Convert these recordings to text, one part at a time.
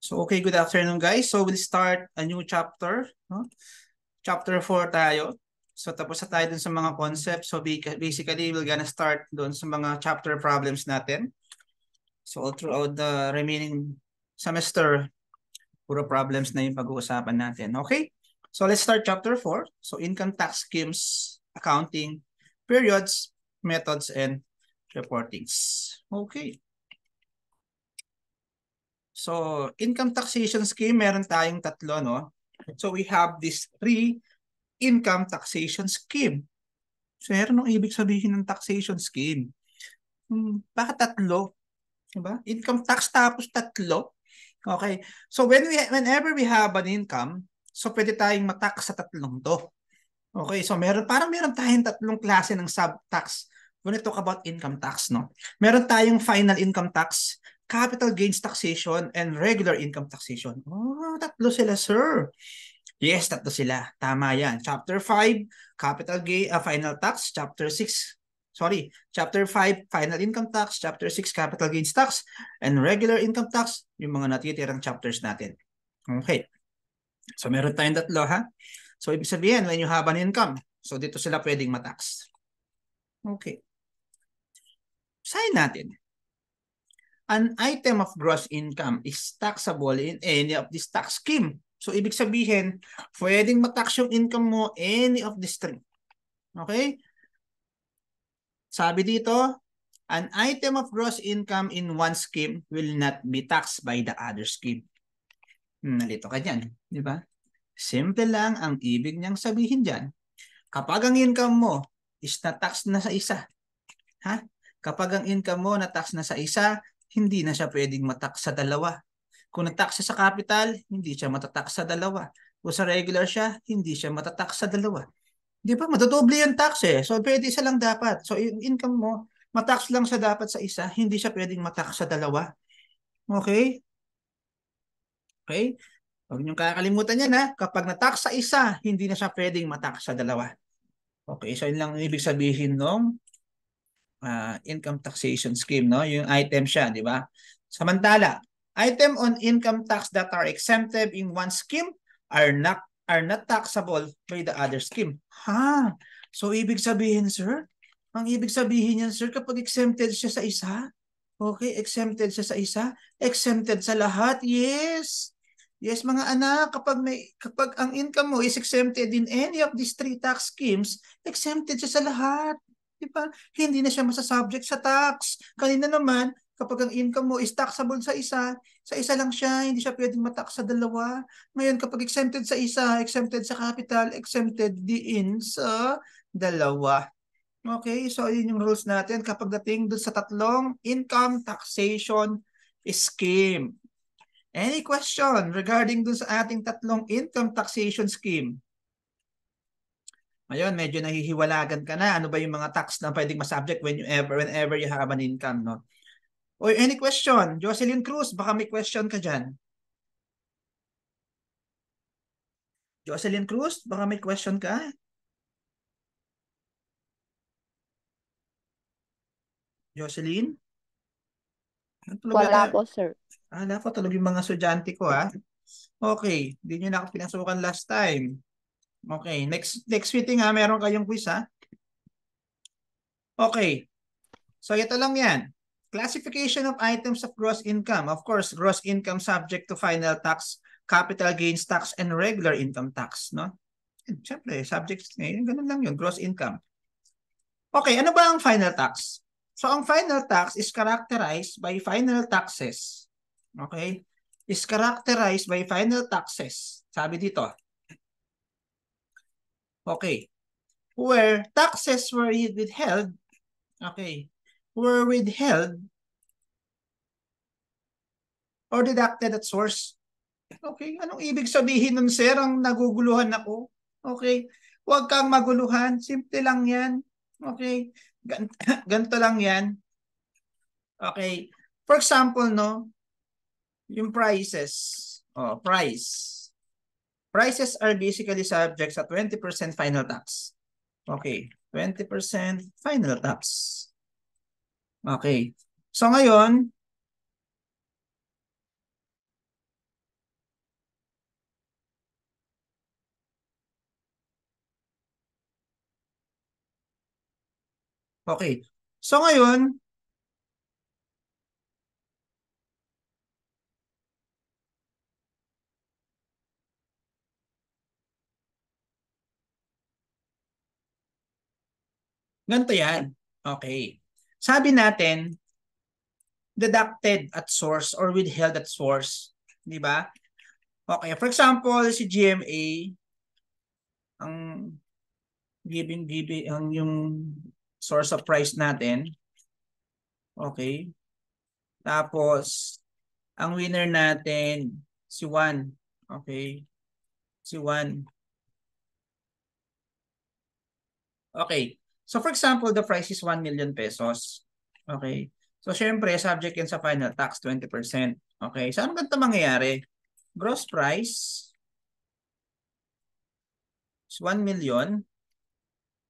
So okay, good afternoon guys. So we'll start a new chapter. No? Chapter 4 tayo. So tapos na tayo dun sa mga concepts. So basically, we're gonna start dun sa mga chapter problems natin. So all throughout the remaining semester, puro problems na yung pag-uusapan natin. Okay? So let's start chapter 4. So income tax schemes, accounting, periods, methods, and reportings. Okay. So, income taxation scheme, meron tayong tatlo, no? So, we have this three income taxation scheme. So, meron nung ibig sabihin ng taxation scheme. Hmm, baka tatlo? Diba? Income tax tapos tatlo. Okay. So, when we, whenever we have an income, so pwede tayong matax sa tatlong to. Okay, so meron parang meron tayong tatlong klase ng sub-tax when we talk about income tax, no? Meron tayong final income tax, capital gains taxation and regular income taxation. Oh, tatlo sila, sir. Yes, tatlo sila. Tama yan. Chapter 5, capital gain, uh, ah, final tax. Chapter 6, sorry, Chapter 5, final income tax. Chapter 6, capital gains tax. And regular income tax, yung mga natitirang chapters natin. Okay. So, meron tayong tatlo, ha? So, ibig sabihin, when you have an income, so dito sila pwedeng matax. Okay. Sign natin an item of gross income is taxable in any of this tax scheme. So, ibig sabihin, pwedeng matax yung income mo any of this three. Okay? Sabi dito, an item of gross income in one scheme will not be taxed by the other scheme. Hmm, nalito ka dyan, di ba? Simple lang ang ibig niyang sabihin dyan. Kapag ang income mo is na-tax na sa isa, ha? Kapag ang income mo na-tax na sa isa, hindi na siya pwedeng matax sa dalawa. Kung natax siya sa capital, hindi siya matatax sa dalawa. Kung sa regular siya, hindi siya matatax sa dalawa. Di ba? Matadoble yung tax eh. So, pwede isa lang dapat. So, yung income mo, matax lang siya dapat sa isa. Hindi siya pwedeng matax sa dalawa. Okay? Okay? Huwag niyong kakalimutan yan ha. Kapag natax sa isa, hindi na siya pwedeng matax sa dalawa. Okay, so yun lang ibig sabihin nung uh, income taxation scheme, no? Yung item siya, di ba? Samantala, item on income tax that are exempted in one scheme are not are not taxable by the other scheme. Ha? So ibig sabihin, sir, ang ibig sabihin niyan, sir, kapag exempted siya sa isa, okay, exempted siya sa isa, exempted sa lahat. Yes. Yes, mga anak, kapag may kapag ang income mo is exempted in any of these three tax schemes, exempted siya sa lahat. Di ba? Hindi na siya masasubject sa tax. Kanina naman, kapag ang income mo is taxable sa isa, sa isa lang siya, hindi siya pwedeng matax sa dalawa. Ngayon, kapag exempted sa isa, exempted sa capital, exempted din sa dalawa. Okay, so yun yung rules natin kapag dating doon sa tatlong income taxation scheme. Any question regarding doon sa ating tatlong income taxation scheme? Ngayon, medyo nahihiwalagan ka na. Ano ba yung mga tax na pwedeng ma-subject when you ever, whenever you have an income, no? Or any question? Jocelyn Cruz, baka may question ka diyan Jocelyn Cruz, baka may question ka? Jocelyn? Ano Wala po, sir. Ah, nako, talaga yung mga sudyante ko, ha? Okay, hindi nyo na ako pinasukan last time. Okay, next next meeting ha, meron kayong quiz ha. Okay. So ito lang 'yan. Classification of items of gross income. Of course, gross income subject to final tax, capital gains tax and regular income tax, no? Siyempre, subject eh, ngayon, ganun lang 'yun, gross income. Okay, ano ba ang final tax? So ang final tax is characterized by final taxes. Okay? Is characterized by final taxes. Sabi dito, Okay. Where taxes were withheld, okay, were withheld or deducted at source. Okay, anong ibig sabihin nun, sir? Ang naguguluhan ako. Okay, huwag kang maguluhan. Simple lang yan. Okay, ganito lang yan. Okay, for example, no, yung prices. Oh, price. Prices are basically subject sa 20% final tax. Okay, 20% final tax. Okay. So ngayon, Okay. So ngayon, Ganito yan. Okay. Sabi natin, deducted at source or withheld at source. Di ba? Okay. For example, si GMA, ang giving, giving, ang yung source of price natin. Okay. Tapos, ang winner natin, si Juan. Okay. Si Juan. Okay. So for example, the price is 1 million pesos. Okay. So syempre, subject yan sa final tax, 20%. Okay. So ano ganito mangyayari? Gross price is 1 million.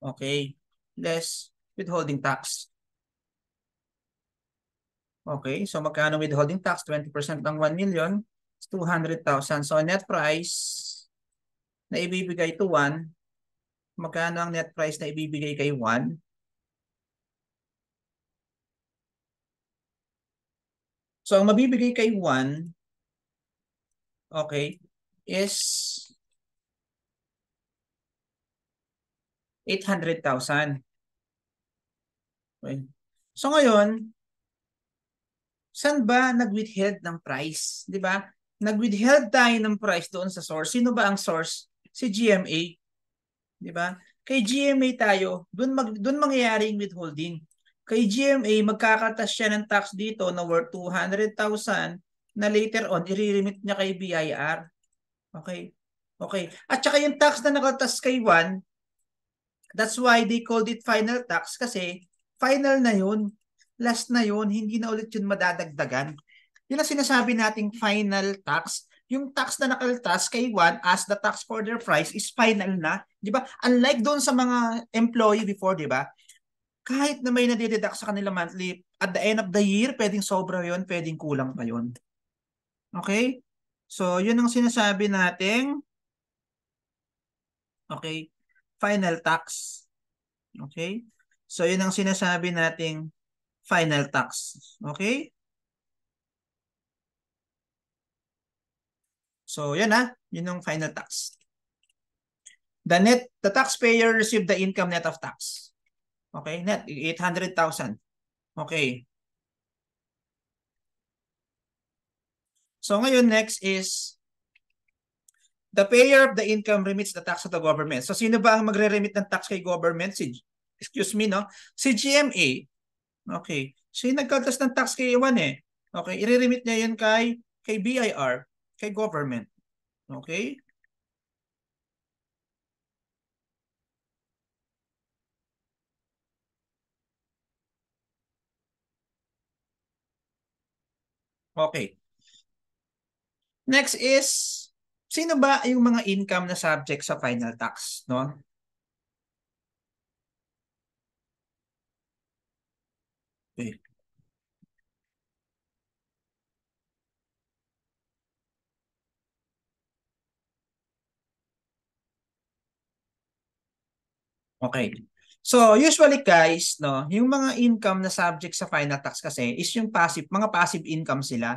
Okay. Less withholding tax. Okay. So magkano withholding tax? 20% ng 1 million is 200,000. So net price na ibibigay to 1 magkano ang net price na ibibigay kay Juan? So, ang mabibigay kay Juan, okay, is 800,000. Okay. So, ngayon, saan ba nag-withheld ng price? Di ba? Nag-withheld tayo ng price doon sa source. Sino ba ang source? Si GMA di ba? Kay GMA tayo, doon mag doon mangyayari yung withholding. Kay GMA magkakatas siya ng tax dito na worth 200,000 na later on i-remit niya kay BIR. Okay? Okay. At saka yung tax na nakatas kay 1, that's why they called it final tax kasi final na yun. Last na yun, hindi na ulit yun madadagdagan. Yun ang sinasabi nating final tax yung tax na nakaltas kay Juan as the tax for their price is final na. Di ba? Unlike doon sa mga employee before, di ba? Kahit na may nadideduct sa kanila monthly, at the end of the year, pwedeng sobra yon pwedeng kulang pa yon Okay? So, yun ang sinasabi nating okay, final tax. Okay? So, yun ang sinasabi nating final tax. Okay? So yan ha, ah. yun yung final tax. The net, the taxpayer received the income net of tax. Okay, net 800,000. Okay. So ngayon next is the payer of the income remits the tax to the government. So sino ba ang magre-remit ng tax kay government? Si, excuse me, no? Si GMA. Okay. Siya yung nagkaltas ng tax kay Iwan eh. Okay, i-remit niya yun kay, kay BIR kay government. Okay? Okay. Next is sino ba yung mga income na subject sa final tax, no? Okay. Okay. So, usually guys, no, yung mga income na subject sa final tax kasi is yung passive, mga passive income sila.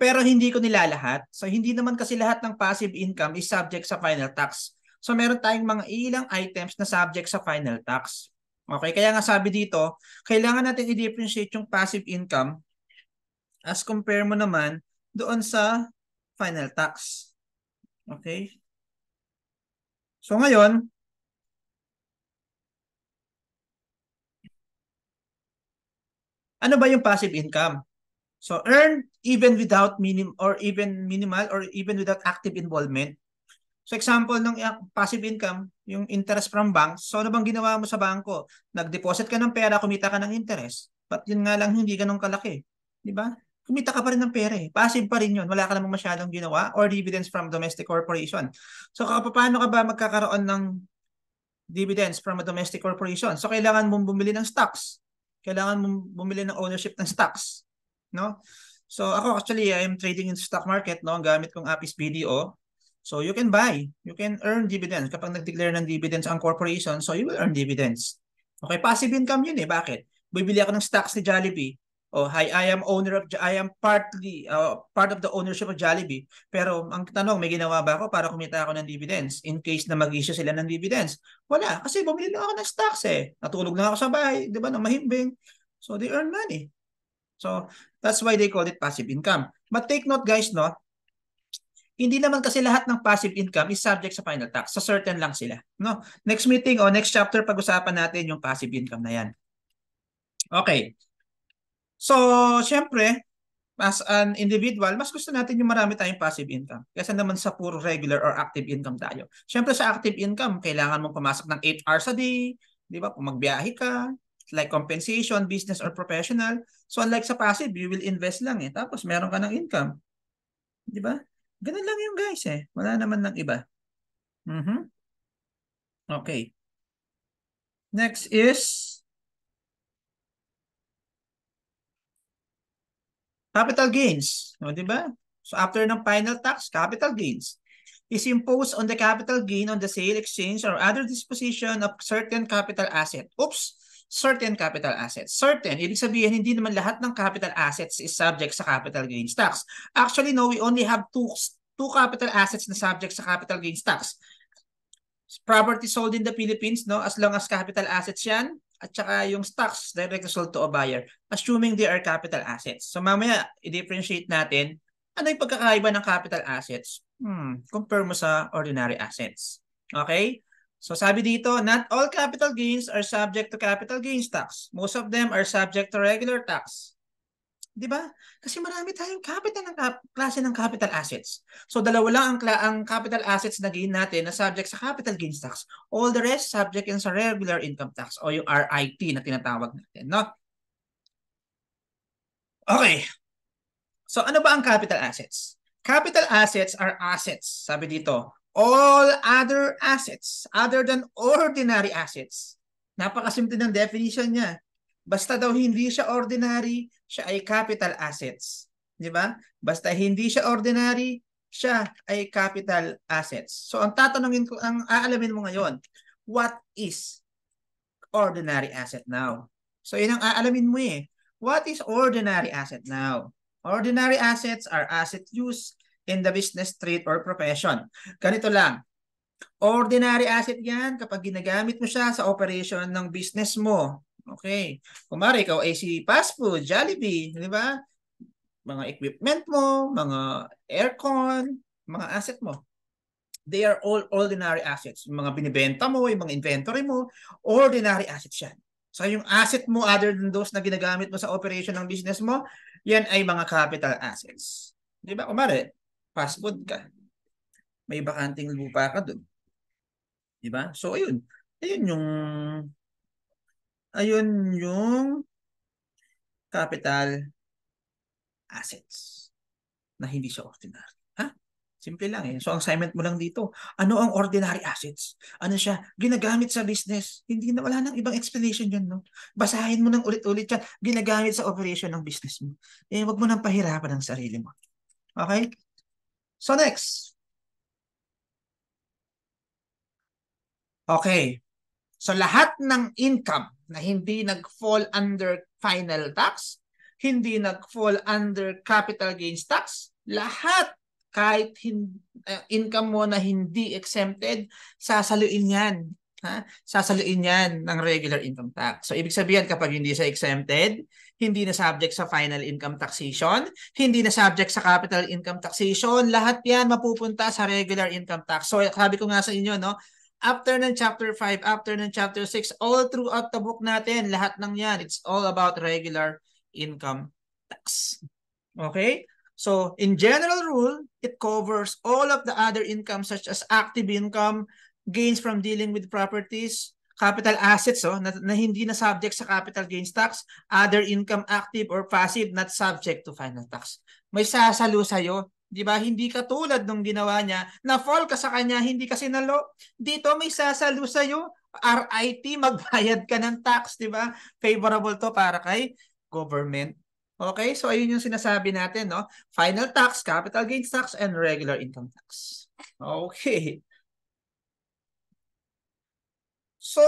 Pero hindi ko nila lahat. So, hindi naman kasi lahat ng passive income is subject sa final tax. So, meron tayong mga ilang items na subject sa final tax. Okay, kaya nga sabi dito, kailangan natin i-differentiate yung passive income as compare mo naman doon sa final tax. Okay? So ngayon, Ano ba yung passive income? So earn even without minim or even minimal or even without active involvement. So example ng passive income, yung interest from bank. So ano bang ginawa mo sa bangko? Nag-deposit ka ng pera, kumita ka ng interest. But yun nga lang hindi ganun kalaki. Di ba? Kumita ka pa rin ng pera eh. Passive pa rin yun. Wala ka namang masyadong ginawa or dividends from domestic corporation. So paano ka ba magkakaroon ng dividends from a domestic corporation? So kailangan mong bumili ng stocks kailangan bumili ng ownership ng stocks, no? So ako actually I am trading in stock market, no? Ang gamit kong app is BDO. So you can buy, you can earn dividends kapag nag-declare ng dividends ang corporation, so you will earn dividends. Okay, passive income 'yun eh. Bakit? Bibili ako ng stocks ni Jollibee. Oh, hi, I am owner of I am partly uh, part of the ownership of Jollibee. Pero ang tanong, may ginawa ba ako para kumita ako ng dividends in case na mag-issue sila ng dividends? Wala, kasi bumili lang ako ng stocks eh. Natulog lang ako sa bahay, 'di ba, nang mahimbing. So they earn money. So that's why they call it passive income. But take note guys, no. Hindi naman kasi lahat ng passive income is subject sa final tax. Sa certain lang sila, no. Next meeting o next chapter pag-usapan natin yung passive income na 'yan. Okay. So, syempre, as an individual, mas gusto natin yung marami tayong passive income kaysa naman sa puro regular or active income tayo. Syempre sa active income, kailangan mong pumasok ng 8 hours a day, di ba? Kung magbiyahe ka, like compensation, business or professional. So unlike sa passive, you will invest lang eh. Tapos meron ka ng income. Di ba? Ganun lang yung guys eh. Wala naman ng iba. mm Okay. Next is Capital gains, no, 'di ba? So after ng final tax, capital gains is imposed on the capital gain on the sale, exchange, or other disposition of certain capital asset. Oops, certain capital assets. Certain, ibig sabihin, hindi naman lahat ng capital assets is subject sa capital gains tax. Actually, no, we only have two, two capital assets na subject sa capital gains tax. Property sold in the Philippines, no, as long as capital assets yan, at saka yung stocks direct result to a buyer assuming they are capital assets. So mamaya i-differentiate natin ano yung pagkakaiba ng capital assets hmm, compare mo sa ordinary assets. Okay? So sabi dito, not all capital gains are subject to capital gains tax. Most of them are subject to regular tax. Di ba? Kasi marami tayong capital ng klase ng capital assets. So dalawa lang ang, ang capital assets na gain natin na subject sa capital gains tax. All the rest subject in sa regular income tax o yung RIT na tinatawag natin, no? Okay. So ano ba ang capital assets? Capital assets are assets, sabi dito. All other assets other than ordinary assets. Napakasimple ng definition niya Basta daw hindi siya ordinary, siya ay capital assets. Di ba? Basta hindi siya ordinary, siya ay capital assets. So ang tatanungin ko, ang aalamin mo ngayon, what is ordinary asset now? So yun ang aalamin mo eh. What is ordinary asset now? Ordinary assets are asset used in the business trade or profession. Ganito lang, Ordinary asset yan kapag ginagamit mo siya sa operation ng business mo. Okay. Kumari, ikaw ay si fast food, Jollibee, di ba? Mga equipment mo, mga aircon, mga asset mo. They are all ordinary assets. Yung mga binibenta mo, yung mga inventory mo, ordinary assets yan. So yung asset mo other than those na ginagamit mo sa operation ng business mo, yan ay mga capital assets. Di ba? Kumari, fast food ka. May bakanting lupa ka doon. Di ba? So ayun. Ayun yung ayun yung capital assets na hindi siya ordinary. Ha? Simple lang eh. So assignment mo lang dito, ano ang ordinary assets? Ano siya? Ginagamit sa business. Hindi na wala nang ibang explanation diyan, no? Basahin mo nang ulit-ulit 'yan. Ginagamit sa operation ng business mo. Eh wag mo nang pahirapan ang sarili mo. Okay? So next. Okay. So lahat ng income na hindi nag-fall under final tax, hindi nag-fall under capital gains tax, lahat kahit hin, uh, income mo na hindi exempted, sasaluin yan. Ha? Sasaluin yan ng regular income tax. So ibig sabihin kapag hindi sa exempted, hindi na subject sa final income taxation, hindi na subject sa capital income taxation, lahat yan mapupunta sa regular income tax. So sabi ko nga sa inyo, no, after ng chapter 5, after ng chapter 6, all throughout the book natin, lahat ng yan, it's all about regular income tax. Okay? So, in general rule, it covers all of the other income such as active income, gains from dealing with properties, capital assets oh, na, na hindi na subject sa capital gains tax, other income active or passive not subject to final tax. May sasalo sa'yo Di ba? Hindi katulad nung ginawa niya, na fall ka sa kanya, hindi ka sinalo. Dito may sasalo sa'yo, RIT, magbayad ka ng tax, di ba? Favorable to para kay government. Okay? So, ayun yung sinasabi natin, no? Final tax, capital gains tax, and regular income tax. Okay. So,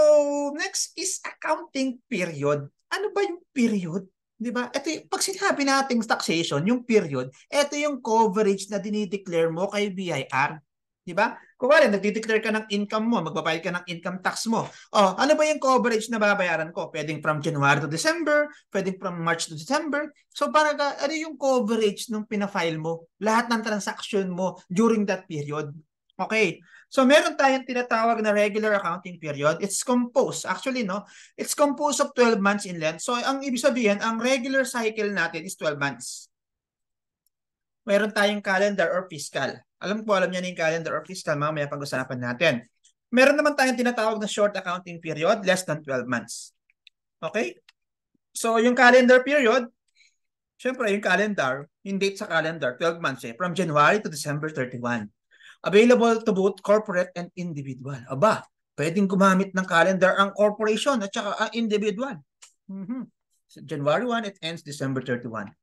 next is accounting period. Ano ba yung period? Di ba? Ito, pag sinabi nating taxation, yung period, ito yung coverage na dinideclare mo kay BIR. Di ba? Kung wala, nagdideclare ka ng income mo, magpapayag ka ng income tax mo. O, oh, ano ba yung coverage na babayaran ko? Pwedeng from January to December, pwedeng from March to December. So, para ka, ano yung coverage nung pinafile mo? Lahat ng transaction mo during that period. Okay. So meron tayong tinatawag na regular accounting period. It's composed, actually no, it's composed of 12 months in length. So ang ibig sabihin, ang regular cycle natin is 12 months. Meron tayong calendar or fiscal. Alam ko, alam niyo na yung calendar or fiscal, mamaya pag-usapan natin. Meron naman tayong tinatawag na short accounting period, less than 12 months. Okay? So, yung calendar period, syempre, yung calendar, yung date sa calendar, 12 months eh, from January to December 31. Available to both corporate and individual. Aba, pwedeng gumamit ng calendar ang corporation at saka ang individual. Mm-hmm. January 1, it ends December 31.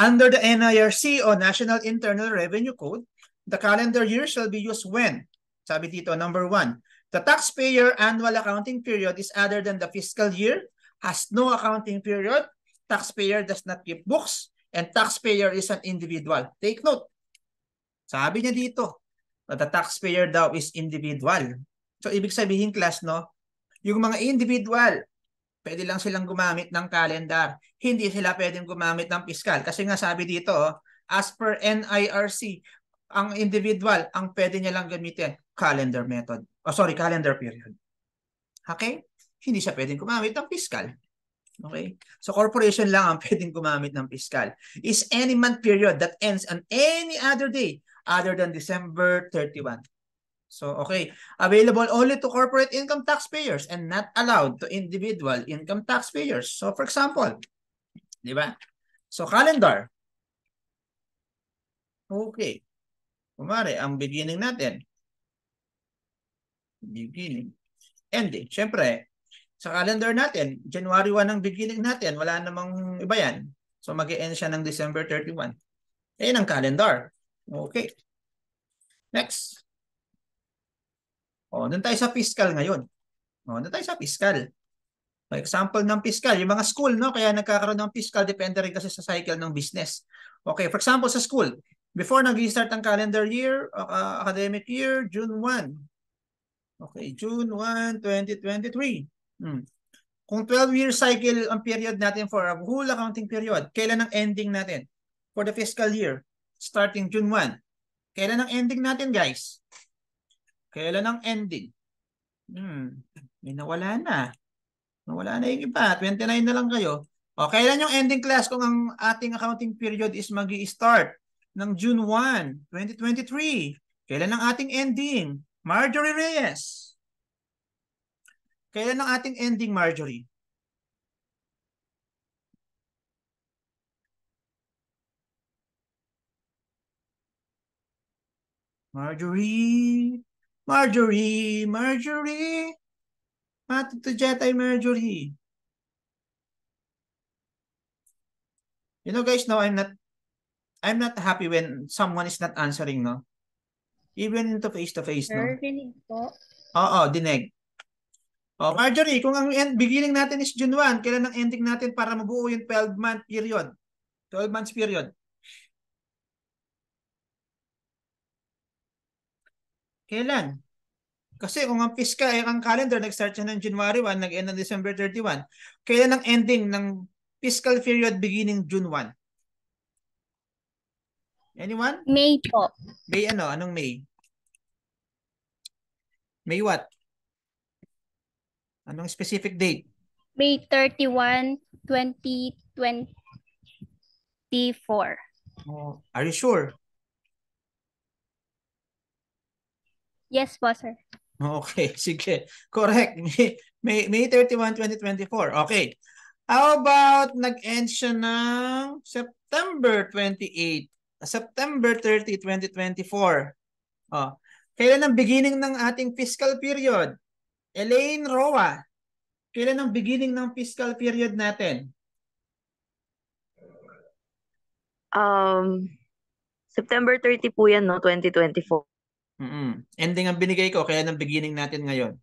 Under the NIRC o National Internal Revenue Code, the calendar year shall be used when? Sabi dito, number one, the taxpayer annual accounting period is other than the fiscal year, has no accounting period, taxpayer does not keep books, and taxpayer is an individual. Take note, sabi niya dito, that the taxpayer daw is individual. So ibig sabihin class no, yung mga individual, pwede lang silang gumamit ng calendar. Hindi sila pwedeng gumamit ng fiscal kasi nga sabi dito, oh, as per NIRC, ang individual ang pwede niya lang gamitin calendar method. Oh sorry, calendar period. Okay? Hindi siya pwedeng gumamit ng fiscal. Okay? So corporation lang ang pwedeng gumamit ng fiscal. Is any month period that ends on any other day other than December 31. So, okay. Available only to corporate income taxpayers and not allowed to individual income taxpayers. So, for example, di ba? So, calendar. Okay. Kumari, ang beginning natin. Beginning. Ending. Siyempre, sa calendar natin, January 1 ang beginning natin. Wala namang iba yan. So, mag-end e siya ng December 31. Ayan ang calendar. Okay. Next. O, doon tayo sa fiscal ngayon. O, doon tayo sa fiscal. For example ng fiscal, yung mga school, no? kaya nagkakaroon ng fiscal, depende rin kasi sa cycle ng business. Okay, for example, sa school, before nag restart ang calendar year, uh, uh academic year, June 1. Okay, June 1, 2023. Hmm. Kung 12-year cycle ang period natin for a whole accounting period, kailan ang ending natin for the fiscal year? starting June 1. Kailan ang ending natin, guys? Kailan ang ending? Hmm, may nawala na. Nawala na yung iba. 29 na lang kayo. O, kailan yung ending class kung ang ating accounting period is mag start ng June 1, 2023? Kailan ang ating ending? Marjorie Reyes. Kailan ang ating ending, Marjorie? Marjorie, Marjorie, Marjorie. Matutudya tayo, Marjorie. You know guys, no, I'm not I'm not happy when someone is not answering, no? Even to face-to-face, no? Sir, dinig po. Oo, Oh, Marjorie, kung ang end, beginning natin is June 1, kailan ang ending natin para mabuo yung 12-month period? 12 months period. Kailan? Kasi kung ang fiscal ay eh, ang calendar, nag-start siya ng January 1, nag-end ng December 31. Kailan ang ending ng fiscal period beginning June 1? Anyone? May po. May ano? Anong May? May what? Anong specific date? May 31, 2024. Oh, are you sure? Yes po, sir. Okay, sige. Correct. May, May, May 31, 2024. Okay. How about nag-end siya ng September 28, September 30, 2024. Oh. Kailan ang beginning ng ating fiscal period? Elaine Roa, kailan ang beginning ng fiscal period natin? Um, September 30 po yan, no? 2024. Mm-mm. Ending ang binigay ko, kaya ng beginning natin ngayon.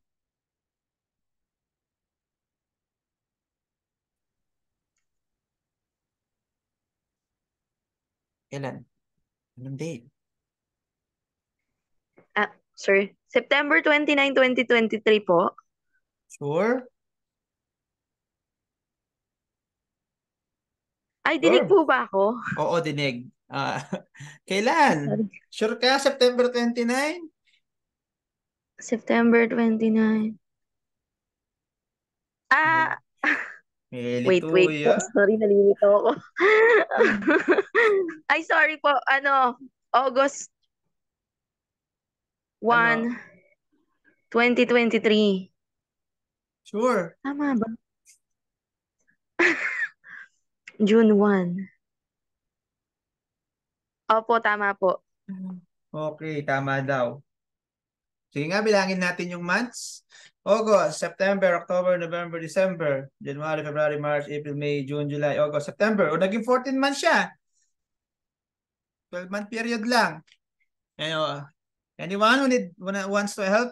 Kailan? Anong date? Ah, sorry. September 29, 2023 po. Sure? Ay, dinig sure. po ba ako? Oo, dinig. Uh, kailan? Sure ka? September 29? September 29. Ah! Melituya. Wait, wait. Sorry, nalilito ako. Ay, sorry po. Ano, August 1, ano? 2023. Sure. Tama ba? June 1. Opo, tama po. Okay, tama daw. Sige nga, bilangin natin yung months. August, September, October, November, December, January, February, March, April, May, June, July, August, September. O naging 14 months siya. 12-month period lang. Ano, anyone who need, wants to help?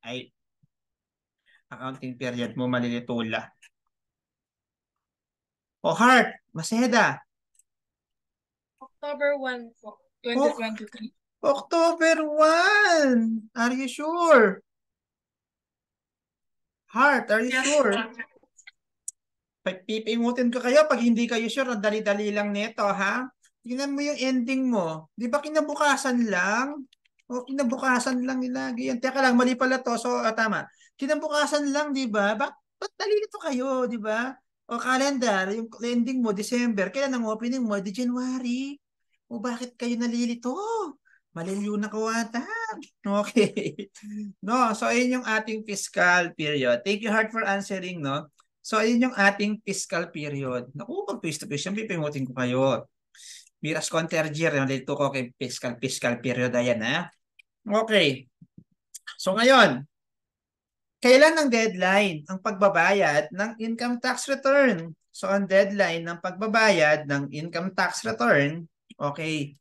Ay, accounting period mo malilitula. O heart, Maseda. October 1 2023. October 1! Are you sure? Heart, are you yes, sure? Pipimutin ko kayo pag hindi kayo sure. Ang dali-dali lang nito, ha? Tingnan mo yung ending mo. Di ba kinabukasan lang? O kinabukasan lang lagi yan. Teka lang, mali pala to. So, ah, tama. Kinabukasan lang, di ba? Ba ba't nalilito kayo, di ba? O calendar, yung ending mo, December. Kailan ang opening mo? Di January. O bakit kayo nalilito? Maliliw na ko Okay. No, so ayun yung ating fiscal period. Thank you heart for answering, no? So ayun yung ating fiscal period. Naku, pag face to face, siyempre pimutin ko kayo. Miras Contergier, nalito ko kay fiscal, fiscal period. Ayan, ha? Okay. So ngayon, Kailan ang deadline ang pagbabayad ng income tax return? So ang deadline ng pagbabayad ng income tax return, okay,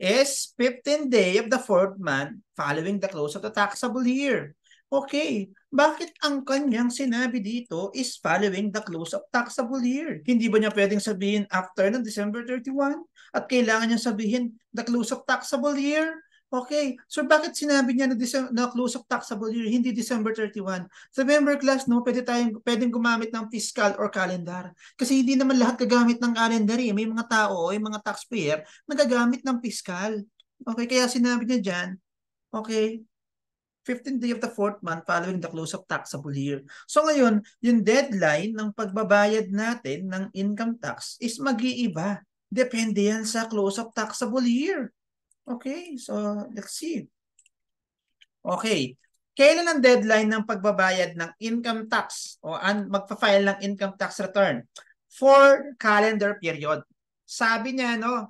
is 15th day of the fourth month following the close of the taxable year. Okay, bakit ang kanyang sinabi dito is following the close of taxable year? Hindi ba niya pwedeng sabihin after ng December 31? At kailangan niya sabihin the close of taxable year? Okay, so bakit sinabi niya na, December, na close of taxable year, hindi December 31? Sa member class, no, pwede tayong, pwedeng gumamit ng fiscal or calendar. Kasi hindi naman lahat gagamit ng calendar eh. May mga tao, yung mga taxpayer, nagagamit ng fiscal. Okay, kaya sinabi niya dyan, okay, 15th day of the fourth month following the close of taxable year. So ngayon, yung deadline ng pagbabayad natin ng income tax is mag-iiba. Depende yan sa close of taxable year. Okay, so let's see. Okay, kailan ang deadline ng pagbabayad ng income tax o magpa-file ng income tax return for calendar period? Sabi niya, no?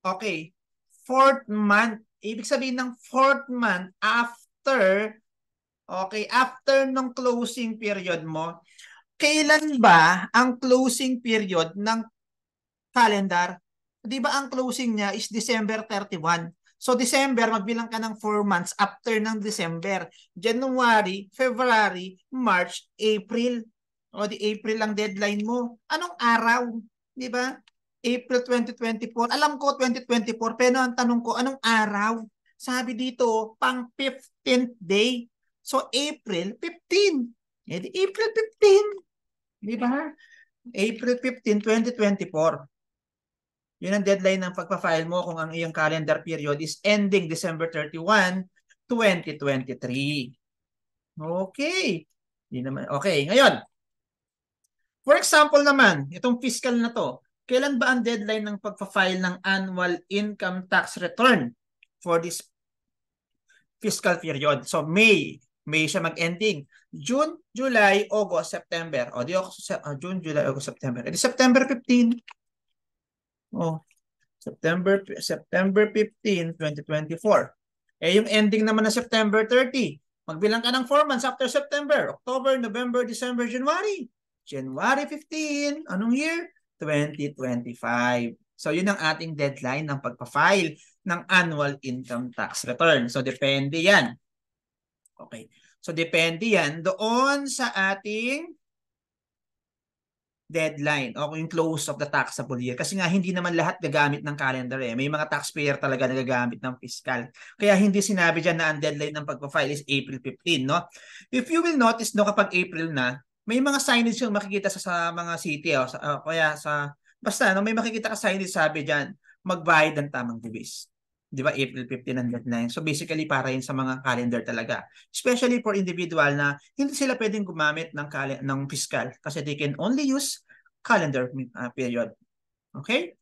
Okay, fourth month. Ibig sabihin ng fourth month after, okay, after ng closing period mo, kailan ba ang closing period ng calendar Di ba ang closing niya is December 31? So December, magbilang ka ng 4 months after ng December. January, February, March, April. O di April lang deadline mo. Anong araw? Di ba? April 2024. Alam ko 2024, pero ang tanong ko, anong araw? Sabi dito, pang 15th day. So April 15. Eh di April 15. Di ba? April 15, 2024. Yun ang deadline ng pagpa-file mo kung ang iyong calendar period is ending December 31, 2023. Okay. Di naman. Okay, ngayon. For example naman, itong fiscal na to, kailan ba ang deadline ng pagpa-file ng annual income tax return for this fiscal period? So May, May siya mag-ending. June, July, August, September. O di June, July, August, September. E September 15. Oh, September September 15, 2024. Eh yung ending naman na September 30. Magbilang ka ng 4 months after September, October, November, December, January. January 15, anong year? 2025. So yun ang ating deadline ng pagpa-file ng annual income tax return. So depende yan. Okay. So depende yan doon sa ating deadline o yung close of the taxable year. Kasi nga hindi naman lahat gagamit ng calendar eh. May mga taxpayer talaga na gagamit ng fiscal. Kaya hindi sinabi diyan na ang deadline ng pagpa-file is April 15, no? If you will notice no kapag April na, may mga signage yung makikita sa, sa mga city o sa, uh, kaya sa basta no may makikita ka signage sabi diyan magbayad ang tamang buwis. 'Di ba? April 15 ang deadline. So basically para yun sa mga calendar talaga. Especially for individual na hindi sila pwedeng gumamit ng kal- ng fiscal kasi they can only use calendar uh, period. Okay?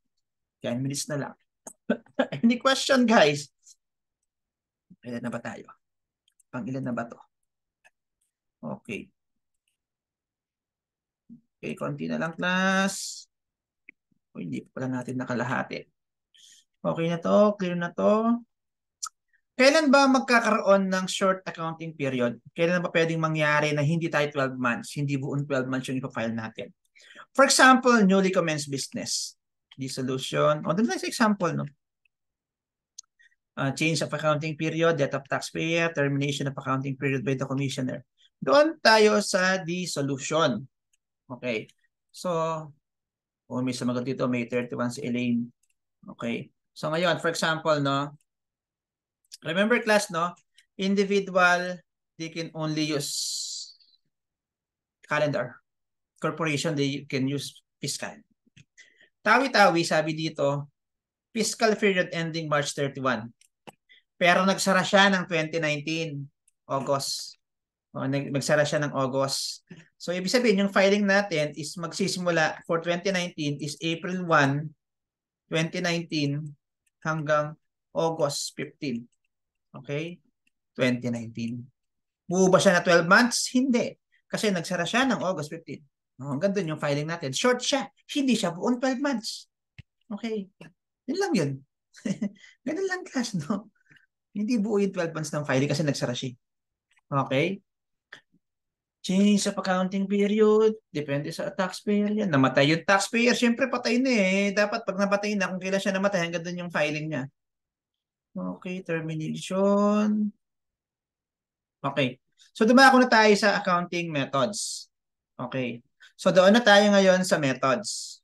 10 minutes na lang. Any question, guys? Ilan na ba tayo? Pang ilan na ba to? Okay. Okay, konti na lang class. O, hindi pa pala natin nakalahati. Okay na to, clear na to. Kailan ba magkakaroon ng short accounting period? Kailan ba pwedeng mangyari na hindi tayo 12 months, hindi buong 12 months yung ipafile natin? For example, newly commenced business. Dissolution. Oh, o, doon sa example, no? Uh, change of accounting period, death of taxpayer, termination of accounting period by the commissioner. Doon tayo sa dissolution. Okay. So, kung oh, may sumagot dito, may 31 si Elaine. Okay. So ngayon, for example, no, remember class, no, individual, they can only use calendar corporation, they can use fiscal. Tawi-tawi, sabi dito, fiscal period ending March 31. Pero nagsara siya ng 2019, August. O, nagsara siya ng August. So, ibig sabihin, yung filing natin is magsisimula for 2019 is April 1, 2019 hanggang August 15. Okay? 2019. Buo ba siya na 12 months? Hindi. Kasi nagsara siya ng August 15. No, hanggang doon yung filing natin. Short siya. Hindi siya buong 12 months. Okay. Yun lang yun. Ganun lang class, no? Hindi buo yung 12 months ng filing kasi nagsara siya. Okay? Change sa accounting period, depende sa taxpayer yan. Namatay yung taxpayer, syempre patay na eh. Dapat pag napatay na, kung kailan siya namatay, hanggang doon yung filing niya. Okay, termination. Okay. So dumako na tayo sa accounting methods. Okay. So doon na tayo ngayon sa methods.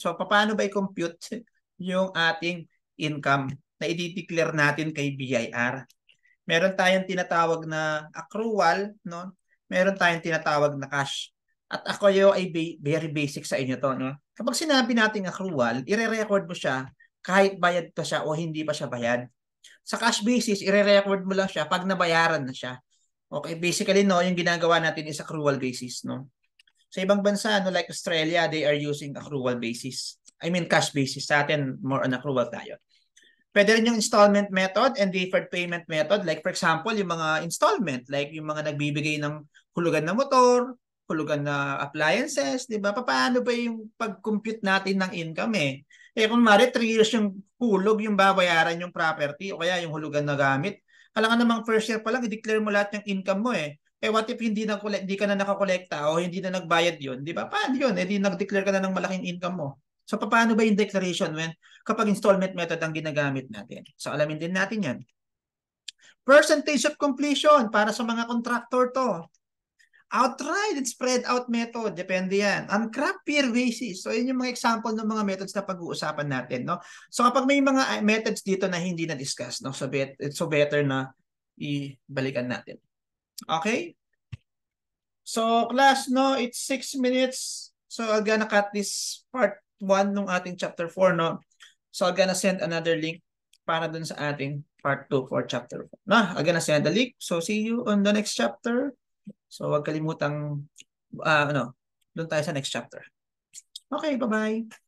So paano ba i-compute yung ating income na i-declare natin kay BIR? Meron tayong tinatawag na accrual, no? Meron tayong tinatawag na cash. At ako yo ay very basic sa inyo to, no? Kapag sinabi nating accrual, ire-record mo siya kahit bayad pa siya o hindi pa siya bayad. Sa cash basis, ire-record mo lang siya pag nabayaran na siya. Okay, basically no, yung ginagawa natin is accrual basis, no? Sa ibang bansa, no, like Australia, they are using accrual basis. I mean, cash basis. Sa atin, more on accrual tayo. Pwede rin yung installment method and deferred payment method. Like for example, yung mga installment, like yung mga nagbibigay ng hulugan na motor, hulugan na appliances, di ba? Paano ba yung pag-compute natin ng income eh? Eh kung mare 3 years yung hulog yung babayaran yung property o kaya yung hulugan na gamit, alam ka namang first year pa lang, i-declare mo lahat yung income mo eh. Eh what if hindi na hindi ka na nakakolekta o hindi na nagbayad 'yon, 'di ba? Paano 'yon? Eh di nag-declare ka na ng malaking income mo. So paano ba yung declaration when kapag installment method ang ginagamit natin? So alamin din natin 'yan. Percentage of completion para sa mga contractor to. Outright and spread out method, depende yan. Uncraft peer basis. So yun yung mga example ng mga methods na pag-uusapan natin, no? So kapag may mga methods dito na hindi na discuss, no? So, bet- so better na ibalikan natin. Okay? So class, no, it's 6 minutes. So I'm gonna cut this part 1 ng ating chapter 4, no? So I'm gonna send another link para dun sa ating part 2 for chapter 4. No, I'm gonna send the link. So see you on the next chapter. So wag kalimutang, uh, ano, dun tayo sa next chapter. Okay, bye-bye.